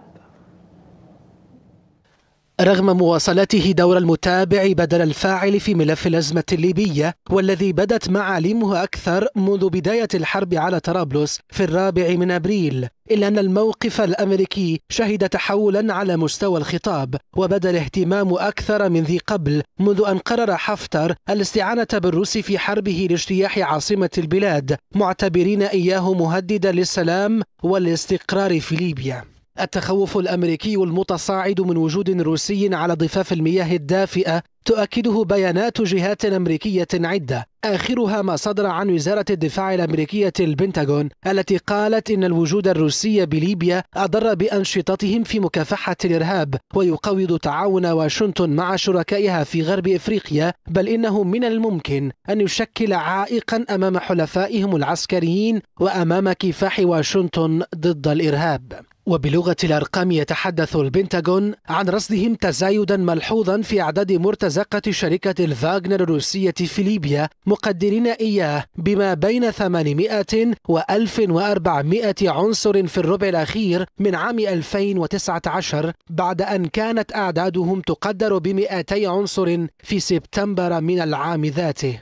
رغم مواصلته دور المتابع بدل الفاعل في ملف الأزمة الليبية والذي بدت معالمه أكثر منذ بداية الحرب على طرابلس في الرابع من أبريل إلا أن الموقف الأمريكي شهد تحولا على مستوى الخطاب وبدا الاهتمام أكثر من ذي قبل منذ أن قرر حفتر الاستعانة بالروس في حربه لاجتياح عاصمة البلاد معتبرين إياه مهددا للسلام والاستقرار في ليبيا التخوف الأمريكي المتصاعد من وجود روسي على ضفاف المياه الدافئة تؤكده بيانات جهات أمريكية عدة آخرها ما صدر عن وزارة الدفاع الأمريكية البنتاغون التي قالت إن الوجود الروسي بليبيا أضر بأنشطتهم في مكافحة الإرهاب ويقوض تعاون واشنطن مع شركائها في غرب إفريقيا بل إنه من الممكن أن يشكل عائقا أمام حلفائهم العسكريين وأمام كفاح واشنطن ضد الإرهاب وبلغة الأرقام يتحدث البنتاغون عن رصدهم تزايدا ملحوظا في أعداد مرتزقة شركة الفاغنر الروسية في ليبيا مقدرين إياه بما بين 800 و 1400 عنصر في الربع الأخير من عام 2019 بعد أن كانت أعدادهم تقدر ب 200 عنصر في سبتمبر من العام ذاته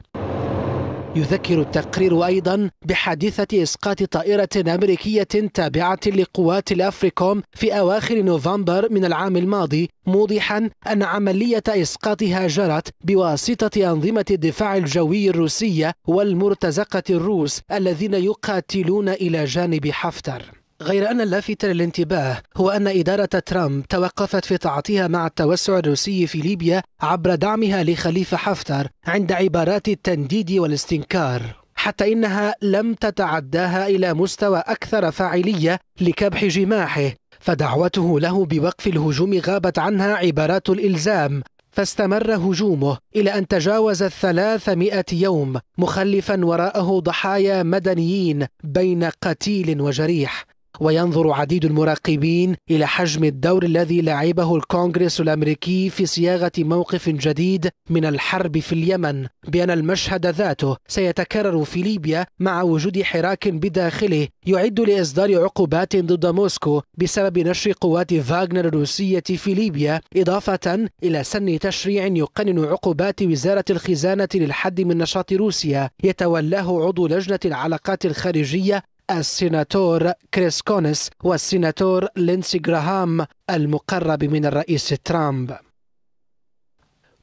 يذكر التقرير أيضا بحادثة إسقاط طائرة أمريكية تابعة لقوات الأفريكوم في أواخر نوفمبر من العام الماضي موضحا أن عملية إسقاطها جرت بواسطة أنظمة الدفاع الجوي الروسية والمرتزقة الروس الذين يقاتلون إلى جانب حفتر غير أن اللافت للانتباه هو أن إدارة ترامب توقفت في تعاطيها مع التوسع الروسي في ليبيا عبر دعمها لخليفة حفتر عند عبارات التنديد والاستنكار حتى إنها لم تتعداها إلى مستوى أكثر فاعلية لكبح جماحه فدعوته له بوقف الهجوم غابت عنها عبارات الإلزام فاستمر هجومه إلى أن تجاوز الثلاثمائة يوم مخلفا وراءه ضحايا مدنيين بين قتيل وجريح وينظر عديد المراقبين إلى حجم الدور الذي لعبه الكونغرس الأمريكي في صياغة موقف جديد من الحرب في اليمن بأن المشهد ذاته سيتكرر في ليبيا مع وجود حراك بداخله يعد لإصدار عقوبات ضد موسكو بسبب نشر قوات فاغنر الروسية في ليبيا إضافة إلى سن تشريع يقنن عقوبات وزارة الخزانة للحد من نشاط روسيا يتولاه عضو لجنة العلاقات الخارجية السيناتور كريس كونس والسيناتور لينسي جراهام المقرب من الرئيس ترامب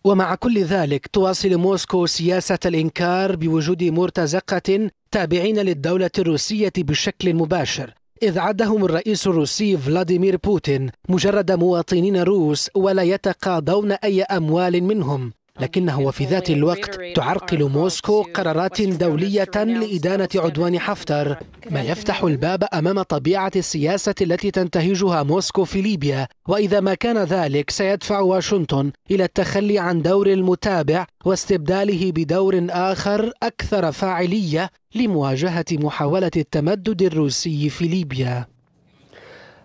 ومع كل ذلك تواصل موسكو سياسة الإنكار بوجود مرتزقة تابعين للدولة الروسية بشكل مباشر إذ عدهم الرئيس الروسي فلاديمير بوتين مجرد مواطنين روس ولا يتقاضون أي أموال منهم لكنه وفي ذات الوقت تعرقل موسكو قرارات دولية لإدانة عدوان حفتر ما يفتح الباب أمام طبيعة السياسة التي تنتهجها موسكو في ليبيا وإذا ما كان ذلك سيدفع واشنطن إلى التخلي عن دور المتابع واستبداله بدور آخر أكثر فاعلية لمواجهة محاولة التمدد الروسي في ليبيا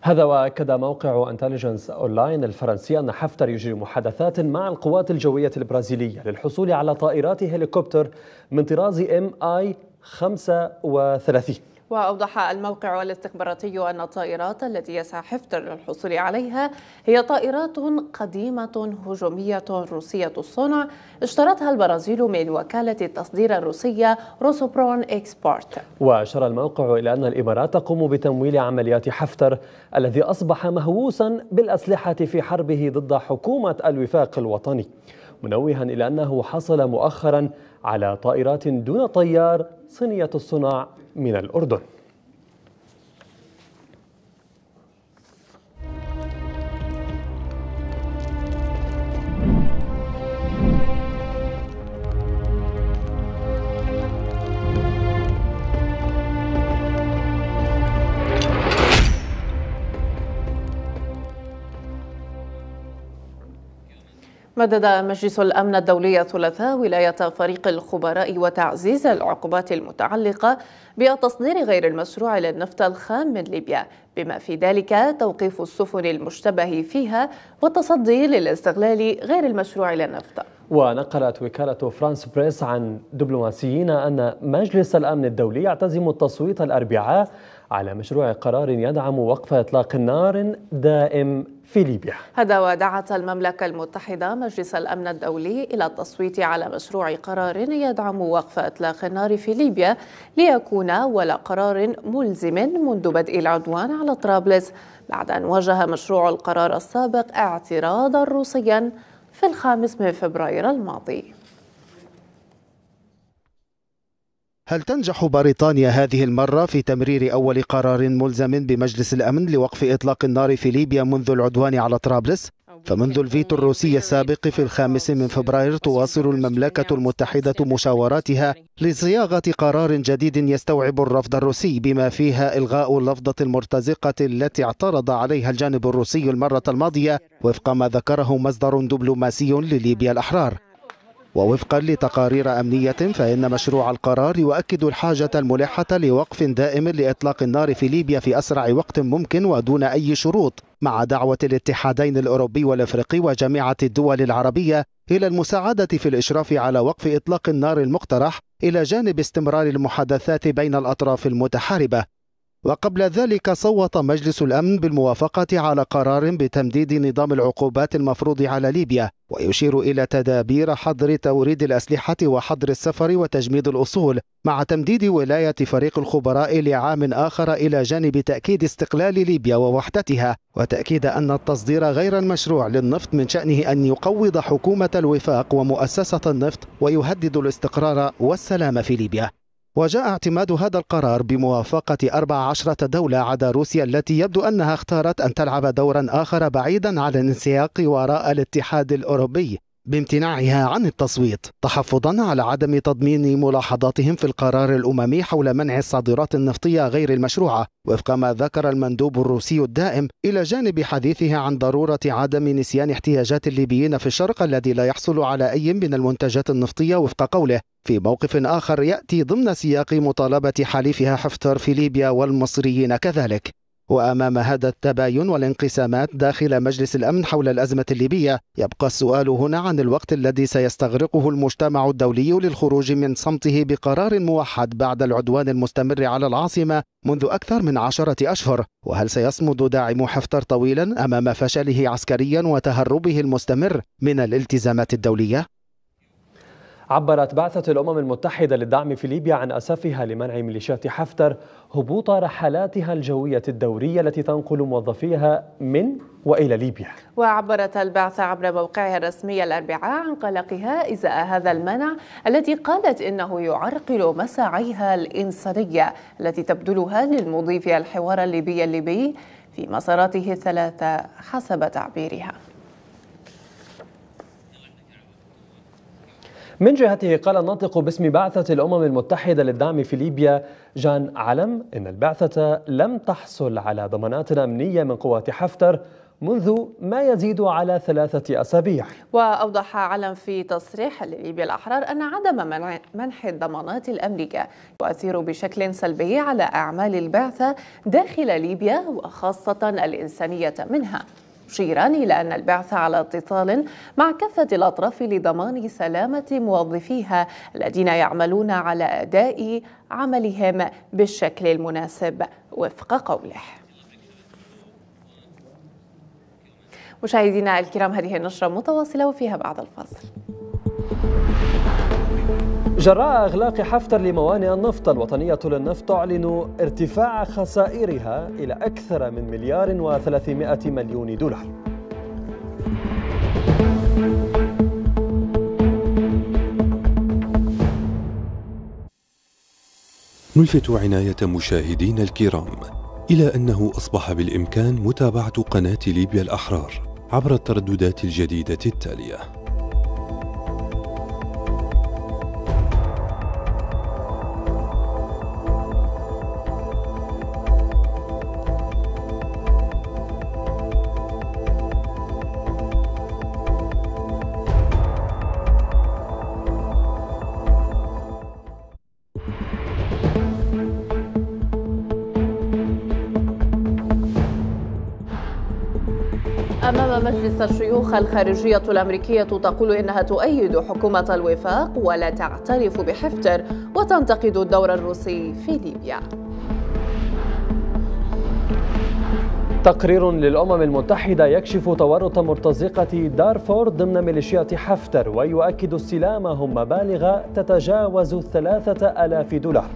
هذا وأكد موقع انتليجنس أونلاين الفرنسي أن حفتر يجري محادثات مع القوات الجوية البرازيلية للحصول على طائرات هليكوبتر من طراز ام اي 35 وأوضح الموقع الاستخباراتي أن الطائرات التي يسعى حفتر للحصول عليها هي طائرات قديمة هجومية روسية الصنع اشترتها البرازيل من وكالة التصدير الروسية روسوبرون إكسبورت وأشار الموقع إلى أن الإمارات تقوم بتمويل عمليات حفتر الذي أصبح مهووسا بالأسلحة في حربه ضد حكومة الوفاق الوطني منوها إلى أنه حصل مؤخرا على طائرات دون طيار صينية الصناع من الأردن بدد مجلس الأمن الدولي الثلاثاء ولاية فريق الخبراء وتعزيز العقوبات المتعلقة بالتصدير غير المشروع للنفط الخام من ليبيا بما في ذلك توقيف السفن المشتبه فيها والتصدي للاستغلال غير المشروع للنفط ونقلت وكالة فرانس بريس عن دبلوماسيين أن مجلس الأمن الدولي يعتزم التصويت الأربعاء على مشروع قرار يدعم وقف إطلاق نار دائم في ليبيا هذا ودعت المملكة المتحدة مجلس الأمن الدولي إلى التصويت على مشروع قرار يدعم وقف إطلاق النار في ليبيا ليكون ولا قرار ملزم منذ بدء العدوان على طرابلس بعد أن واجه مشروع القرار السابق اعتراضا روسيا في الخامس من فبراير الماضي هل تنجح بريطانيا هذه المرة في تمرير أول قرار ملزم بمجلس الأمن لوقف إطلاق النار في ليبيا منذ العدوان على طرابلس؟ فمنذ الفيتو الروسي السابق في الخامس من فبراير تواصل المملكة المتحدة مشاوراتها لصياغة قرار جديد يستوعب الرفض الروسي بما فيها إلغاء اللفظة المرتزقة التي اعترض عليها الجانب الروسي المرة الماضية وفق ما ذكره مصدر دبلوماسي لليبيا الأحرار ووفقا لتقارير أمنية فإن مشروع القرار يؤكد الحاجة الملحة لوقف دائم لإطلاق النار في ليبيا في أسرع وقت ممكن ودون أي شروط مع دعوة الاتحادين الأوروبي والأفريقي وجامعة الدول العربية إلى المساعدة في الإشراف على وقف إطلاق النار المقترح إلى جانب استمرار المحادثات بين الأطراف المتحاربة وقبل ذلك صوت مجلس الأمن بالموافقة على قرار بتمديد نظام العقوبات المفروض على ليبيا ويشير إلى تدابير حظر توريد الأسلحة وحظر السفر وتجميد الأصول مع تمديد ولاية فريق الخبراء لعام آخر إلى جانب تأكيد استقلال ليبيا ووحدتها وتأكيد أن التصدير غير المشروع للنفط من شأنه أن يقوض حكومة الوفاق ومؤسسة النفط ويهدد الاستقرار والسلام في ليبيا وجاء اعتماد هذا القرار بموافقة 14 دولة عدا روسيا التي يبدو أنها اختارت أن تلعب دورا آخر بعيدا عن الانسياق وراء الاتحاد الأوروبي بامتناعها عن التصويت تحفظا على عدم تضمين ملاحظاتهم في القرار الاممي حول منع الصادرات النفطيه غير المشروعه وفق ما ذكر المندوب الروسي الدائم الى جانب حديثه عن ضروره عدم نسيان احتياجات الليبيين في الشرق الذي لا يحصل على اي من المنتجات النفطيه وفق قوله في موقف آخر يأتي ضمن سياق مطالبة حليفها حفتر في ليبيا والمصريين كذلك وأمام هذا التباين والانقسامات داخل مجلس الأمن حول الأزمة الليبية يبقى السؤال هنا عن الوقت الذي سيستغرقه المجتمع الدولي للخروج من صمته بقرار موحد بعد العدوان المستمر على العاصمة منذ أكثر من عشرة أشهر وهل سيصمد داعم حفتر طويلا أمام فشله عسكريا وتهربه المستمر من الالتزامات الدولية؟ عبرت بعثة الأمم المتحدة للدعم في ليبيا عن أسفها لمنع ميليشيات حفتر هبوط رحلاتها الجوية الدورية التي تنقل موظفيها من وإلى ليبيا وعبرت البعثة عبر موقعها الرسمي الأربعاء عن قلقها إزاء هذا المنع الذي قالت إنه يعرقل مساعيها الإنسانية التي تبذلها للمضي في الحوار الليبي الليبي في مساراته الثلاثة حسب تعبيرها من جهته قال الناطق باسم بعثة الأمم المتحدة للدعم في ليبيا جان علم إن البعثة لم تحصل على ضمانات أمنية من قوات حفتر منذ ما يزيد على ثلاثة أسابيع وأوضح علم في تصريح لليبيا الأحرار أن عدم منح الضمانات الأمريكية يؤثر بشكل سلبي على أعمال البعثة داخل ليبيا وخاصة الإنسانية منها مشيرا إلى أن البعثة على اتصال مع كافة الأطراف لضمان سلامة موظفيها الذين يعملون على أداء عملهم بالشكل المناسب وفق قوله مشاهدينا الكرام هذه النشرة متواصلة وفيها بعد الفاصل جراء إغلاق حفتر لموانئ النفط الوطنية للنفط تعلن ارتفاع خسائرها إلى أكثر من مليار و300 مليون دولار نلفت عناية مشاهدين الكرام إلى أنه أصبح بالإمكان متابعة قناة ليبيا الأحرار عبر الترددات الجديدة التالية الخارجية الأمريكية تقول إنها تؤيد حكومة الوفاق ولا تعترف بحفتر وتنتقد الدور الروسي في ليبيا تقرير للأمم المتحدة يكشف تورط مرتزقة دارفور ضمن ميليشيات حفتر ويؤكد استلامهم مبالغ تتجاوز الثلاثة ألاف دولار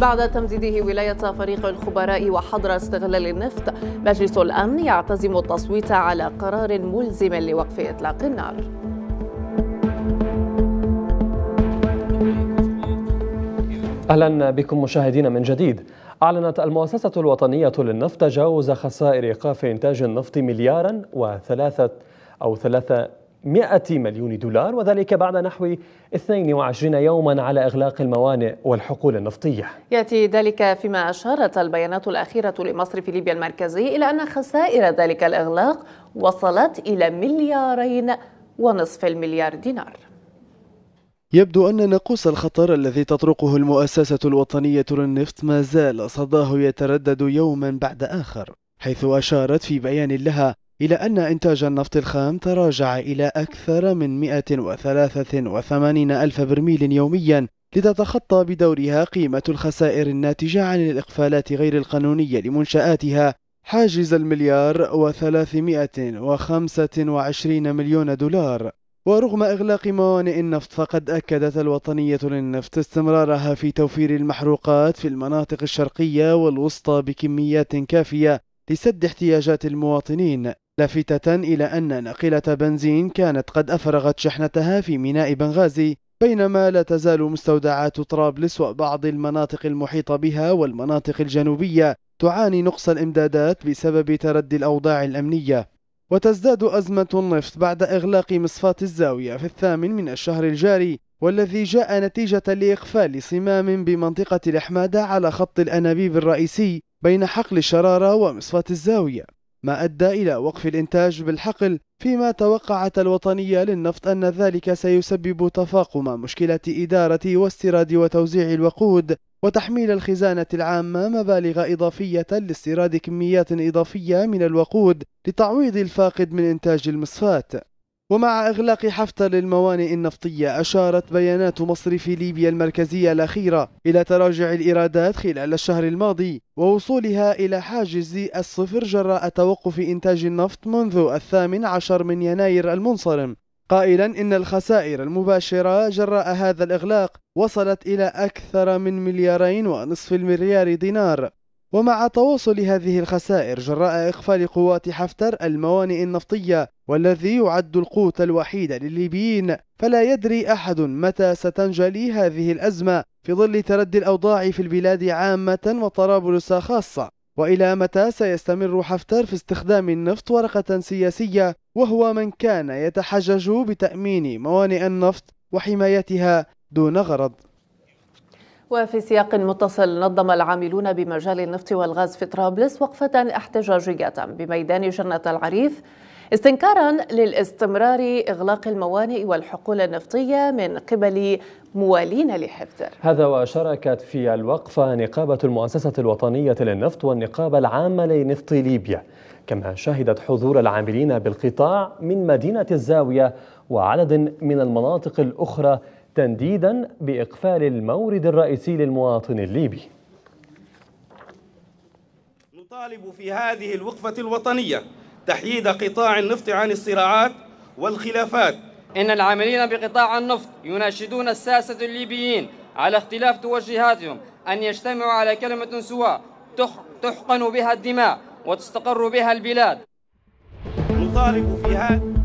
بعد تمديده ولاية فريق الخبراء وحظر استغلال النفط مجلس الأمن يعتزم التصويت على قرار ملزم لوقف إطلاق النار أهلا بكم مشاهدين من جديد أعلنت المؤسسة الوطنية للنفط تجاوز خسائر إيقاف إنتاج النفط مليارا وثلاثة أو ثلاثة 100 مليون دولار وذلك بعد نحو 22 يوما على إغلاق الموانئ والحقول النفطية يأتي ذلك فيما أشارت البيانات الأخيرة لمصرف ليبيا المركزي إلى أن خسائر ذلك الإغلاق وصلت إلى مليارين ونصف المليار دينار يبدو أن ناقوس الخطر الذي تطرقه المؤسسة الوطنية للنفط ما زال صداه يتردد يوما بعد آخر حيث أشارت في بيان لها إلى أن إنتاج النفط الخام تراجع إلى أكثر من 183 ألف برميل يوميا لتتخطى بدورها قيمة الخسائر الناتجة عن الإقفالات غير القانونية لمنشآتها حاجز المليار و325 مليون دولار ورغم إغلاق موانئ النفط فقد أكدت الوطنية للنفط استمرارها في توفير المحروقات في المناطق الشرقية والوسطى بكميات كافية لسد احتياجات المواطنين لافتة إلى أن ناقلة بنزين كانت قد أفرغت شحنتها في ميناء بنغازي بينما لا تزال مستودعات طرابلس وبعض المناطق المحيطة بها والمناطق الجنوبية تعاني نقص الإمدادات بسبب تردي الأوضاع الأمنية وتزداد أزمة النفط بعد إغلاق مصفاة الزاوية في الثامن من الشهر الجاري والذي جاء نتيجة لإقفال صمام بمنطقة الإحمادة على خط الأنابيب الرئيسي بين حقل الشرارة ومصفاة الزاوية ما أدى إلى وقف الإنتاج بالحقل فيما توقعت الوطنية للنفط أن ذلك سيسبب تفاقم مشكلة إدارة واستيراد وتوزيع الوقود وتحميل الخزانة العامة مبالغ إضافية لاستيراد كميات إضافية من الوقود لتعويض الفاقد من إنتاج المصفات ومع إغلاق حفتر للموانئ النفطية أشارت بيانات مصرف ليبيا المركزية الأخيرة إلى تراجع الإيرادات خلال الشهر الماضي ووصولها إلى حاجز الصفر جراء توقف إنتاج النفط منذ الثامن عشر من يناير المنصرم قائلا إن الخسائر المباشرة جراء هذا الإغلاق وصلت إلى أكثر من مليارين ونصف المليار دينار ومع تواصل هذه الخسائر جراء إقفال قوات حفتر الموانئ النفطية والذي يعد القوت الوحيد لليبيين فلا يدري أحد متى ستنجلي هذه الأزمة في ظل تردي الأوضاع في البلاد عامة وطرابلس خاصة وإلى متى سيستمر حفتر في استخدام النفط ورقة سياسية وهو من كان يتحجج بتأمين موانئ النفط وحمايتها دون غرض وفي سياق متصل نظم العاملون بمجال النفط والغاز في طرابلس وقفة احتجاجية بميدان جنة العريف استنكارا للاستمرار إغلاق الموانئ والحقول النفطية من قبل موالين لحفتر هذا وشاركت في الوقفة نقابة المؤسسة الوطنية للنفط والنقابة العامة لنفط ليبيا كما شهدت حضور العاملين بالقطاع من مدينة الزاوية وعدد من المناطق الأخرى تنديدا بإقفال المورد الرئيسي للمواطن الليبي نطالب في هذه الوقفة الوطنية تحييد قطاع النفط عن الصراعات والخلافات إن العاملين بقطاع النفط يناشدون الساسة الليبيين على اختلاف توجهاتهم أن يجتمعوا على كلمة سواء تحقن بها الدماء وتستقر بها البلاد نطالب في هذه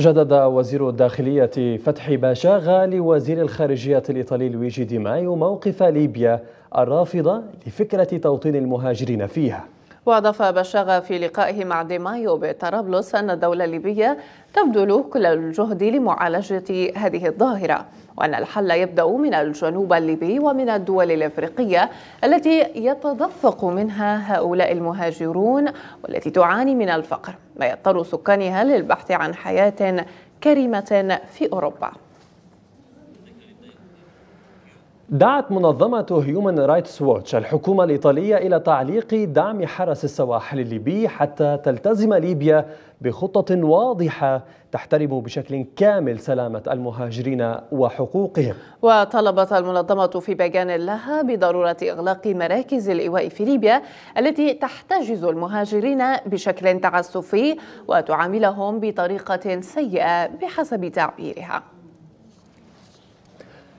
جدد وزير الداخلية فتحي باشاغا لوزير الخارجية الإيطالي لويجي دي مايو موقف ليبيا الرافضة لفكرة توطين المهاجرين فيها وأضاف بشاغة في لقائه مع ديمايو بطرابلس أن الدولة الليبية تبذل كل الجهد لمعالجة هذه الظاهرة وأن الحل يبدأ من الجنوب الليبي ومن الدول الإفريقية التي يتدفق منها هؤلاء المهاجرون والتي تعاني من الفقر ما يضطر سكانها للبحث عن حياة كريمة في أوروبا دعت منظمة هيومن رايتس ووتش الحكومة الإيطالية إلى تعليق دعم حرس السواحل الليبي حتى تلتزم ليبيا بخطة واضحة تحترم بشكل كامل سلامة المهاجرين وحقوقهم وطلبت المنظمة في بيان لها بضرورة إغلاق مراكز الإيواء في ليبيا التي تحتجز المهاجرين بشكل تعسفي وتعاملهم بطريقة سيئة بحسب تعبيرها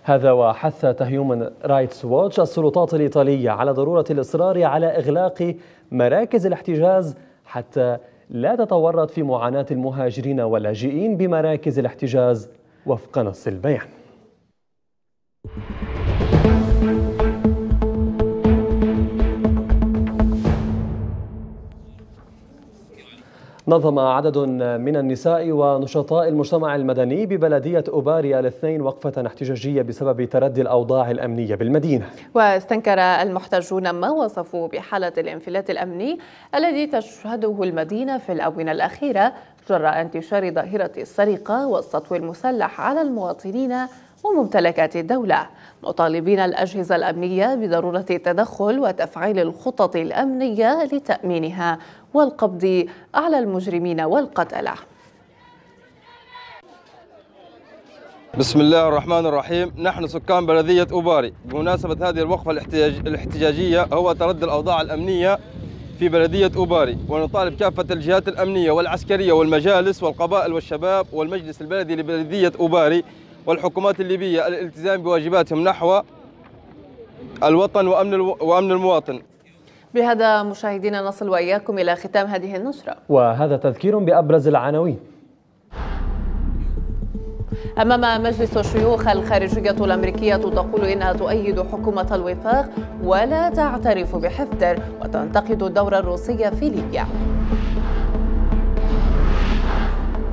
هذا وحث هيومن رايتس ووتش السلطات الإيطالية على ضرورة الإصرار على إغلاق مراكز الاحتجاز حتى لا تتورط في معاناة المهاجرين واللاجئين بمراكز الاحتجاز وفق نص البيان. نظم عدد من النساء ونشطاء المجتمع المدني ببلدية أوباريا الاثنين وقفة احتجاجية بسبب تردي الأوضاع الأمنية بالمدينة واستنكر المحتجون ما وصفوا بحالة الانفلات الأمني الذي تشهده المدينة في الآونة الأخيرة جراء انتشار ظاهرة السرقة والسطو المسلح على المواطنين وممتلكات الدولة مطالبين الأجهزة الأمنية بضرورة التدخل وتفعيل الخطط الأمنية لتأمينها والقبض على المجرمين والقتلة بسم الله الرحمن الرحيم نحن سكان بلدية أوباري بمناسبة هذه الوقفة الاحتجاجية هو تردي الأوضاع الأمنية في بلدية أوباري ونطالب كافة الجهات الأمنية والعسكرية والمجالس والقبائل والشباب والمجلس البلدي لبلدية أوباري والحكومات الليبية الالتزام بواجباتهم نحو الوطن وأمن, الو... وأمن المواطن بهذا مشاهدينا نصل وإياكم إلى ختام هذه النشرة وهذا تذكير بأبرز العناوين أمام مجلس الشيوخ الخارجية الأمريكية تقول إنها تؤيد حكومة الوفاق ولا تعترف بحفتر وتنتقد الدور الروسي في ليبيا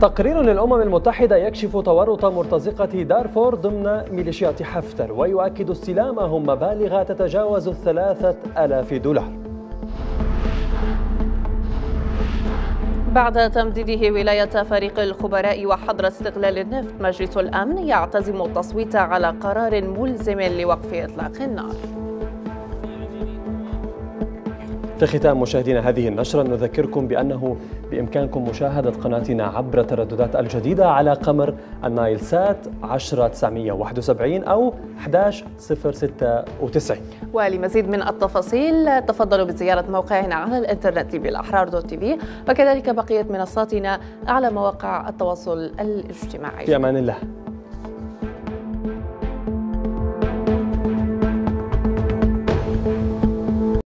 تقرير للأمم المتحدة يكشف تورط مرتزقة دارفور ضمن ميليشيات حفتر ويؤكد استلامهم مبالغ تتجاوز الثلاثة ألاف دولار بعد تمديده ولاية فريق الخبراء وحظر استغلال النفط مجلس الأمن يعتزم التصويت على قرار ملزم لوقف إطلاق النار في ختام مشاهدينا هذه النشرة نذكركم بأنه بإمكانكم مشاهدة قناتنا عبر ترددات الجديدة على قمر النايل سات 10971 أو 11096 ولمزيد من التفاصيل تفضلوا بزيارة موقعنا على الإنترنت بالأحرار دوت تي في وكذلك بقية منصاتنا على مواقع التواصل الاجتماعي في أمان الله